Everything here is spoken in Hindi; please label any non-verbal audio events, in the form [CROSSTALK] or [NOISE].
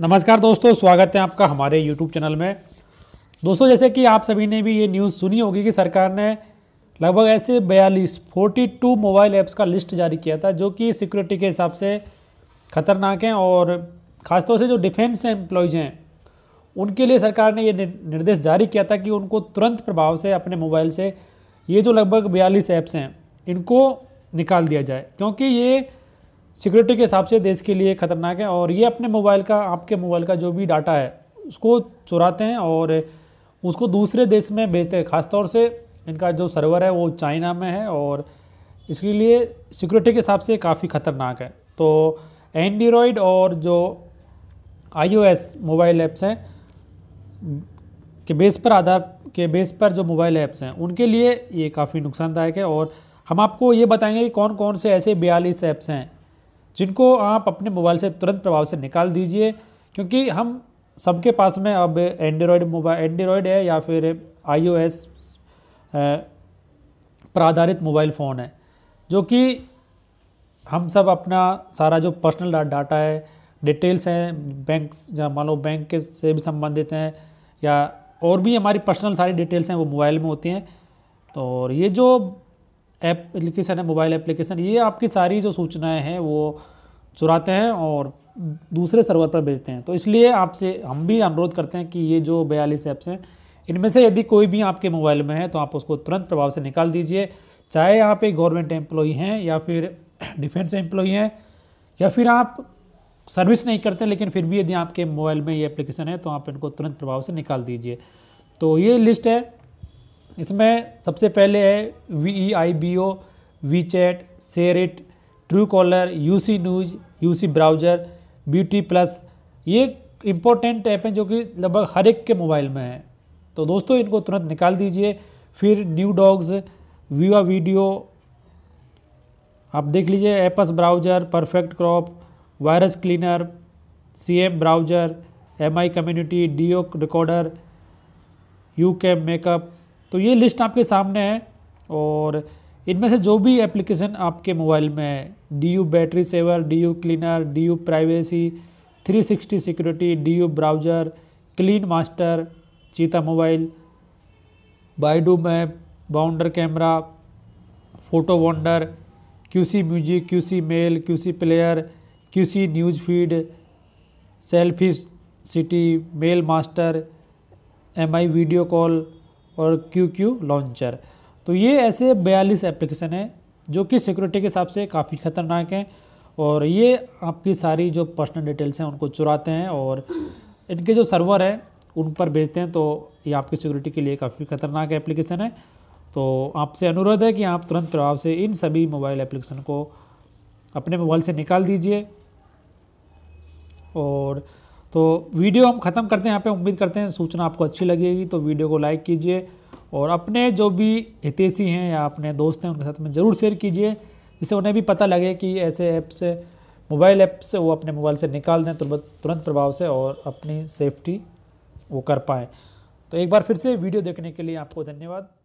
नमस्कार दोस्तों स्वागत है आपका हमारे यूट्यूब चैनल में दोस्तों जैसे कि आप सभी ने भी ये न्यूज़ सुनी होगी कि सरकार ने लगभग ऐसे बयालीस फोर्टी टू मोबाइल ऐप्स का लिस्ट जारी किया था जो कि सिक्योरिटी के हिसाब से खतरनाक हैं और ख़ासतौर से जो डिफेंस एम्प्लॉयज़ हैं उनके लिए सरकार ने ये निर्देश जारी किया था कि उनको तुरंत प्रभाव से अपने मोबाइल से ये जो लगभग बयालीस ऐप्स हैं इनको निकाल दिया जाए क्योंकि ये सिक्योरिटी के हिसाब से देश के लिए ख़तरनाक है और ये अपने मोबाइल का आपके मोबाइल का जो भी डाटा है उसको चुराते हैं और उसको दूसरे देश में भेजते हैं ख़ासतौर से इनका जो सर्वर है वो चाइना में है और इसके लिए सिक्योरिटी के हिसाब से काफ़ी ख़तरनाक है तो एंड्रॉयड और जो आईओएस मोबाइल ऐप्स हैं के बेस पर आधार के बेस पर जो मोबाइल ऐप्स हैं उनके लिए ये काफ़ी नुकसानदायक है और हम आपको ये बताएंगे कि कौन कौन से ऐसे बयालीस ऐप्स हैं जिनको आप अपने मोबाइल से तुरंत प्रभाव से निकाल दीजिए क्योंकि हम सबके पास में अब एंड्रॉयड मोबाइल एंड्रॉयड है या फिर आईओएस पर आधारित मोबाइल फ़ोन है जो कि हम सब अपना सारा जो पर्सनल डाटा है डिटेल्स हैं बैंक मान लो बैंक के से भी संबंधित हैं या और भी हमारी पर्सनल सारी डिटेल्स हैं वो मोबाइल में होती हैं तो और ये जो ऐप एप्लीकेशन है मोबाइल एप्लीकेशन ये आपकी सारी जो सूचनाएं हैं वो चुराते हैं और दूसरे सर्वर पर भेजते हैं तो इसलिए आपसे हम भी अनुरोध करते हैं कि ये जो बयालीस ऐप्स हैं इनमें से यदि कोई भी आपके मोबाइल में है तो आप उसको तुरंत प्रभाव से निकाल दीजिए चाहे आप एक गवर्नमेंट एम्प्लॉई हैं या फिर [CLEARS THROAT] डिफेंस एम्प्लॉई हैं या फिर आप सर्विस नहीं करते लेकिन फिर भी यदि आपके मोबाइल में ये एप्लीकेशन है तो आप इनको तुरंत प्रभाव से निकाल दीजिए तो ये लिस्ट है इसमें सबसे पहले है V E I B O WeChat SHAREit Truecaller U C news U C browser beauty plus ये इम्पोर्टेंट ऐप हैं जो कि लगभग हर एक के मोबाइल में है तो दोस्तों इनको तुरंत निकाल दीजिए फिर न्यू डॉग्स वीवा वीडियो आप देख लीजिए APUS browser perfect crop virus cleaner C M browser M I community D O recorder YouCam makeup तो ये लिस्ट आपके सामने है और इनमें से जो भी एप्लीकेशन आपके मोबाइल में है D U battery saver D U cleaner D U privacy 360 security D U browser clean master cheetah mobile Baidu map bounder camera photo wonder QC music QC mail QC player QC news feed selfie city mail master M I video call और क्यू क्यू लॉन्चर तो ये ऐसे बयालीस एप्लीकेशन है जो कि सिक्योरिटी के हिसाब से काफ़ी ख़तरनाक हैं और ये आपकी सारी जो पर्सनल डिटेल्स हैं उनको चुराते हैं और इनके जो सर्वर हैं उन पर भेजते हैं तो ये आपकी सिक्योरिटी के लिए काफ़ी ख़तरनाक एप्लीकेशन है तो आपसे अनुरोध है कि आप तुरंत प्रभाव से इन सभी मोबाइल एप्लीकेशन को अपने मोबाइल से निकाल दीजिए और तो वीडियो हम ख़त्म करते हैं यहाँ पे उम्मीद करते हैं सूचना आपको अच्छी लगेगी तो वीडियो को लाइक कीजिए और अपने जो भी हितेशी हैं या अपने दोस्त हैं उनके साथ में ज़रूर शेयर कीजिए जिससे उन्हें भी पता लगे कि ऐसे ऐप से मोबाइल ऐप से वो अपने मोबाइल से निकाल दें तुरंत प्रभाव से और अपनी सेफ्टी वो कर पाएँ तो एक बार फिर से वीडियो देखने के लिए आपको धन्यवाद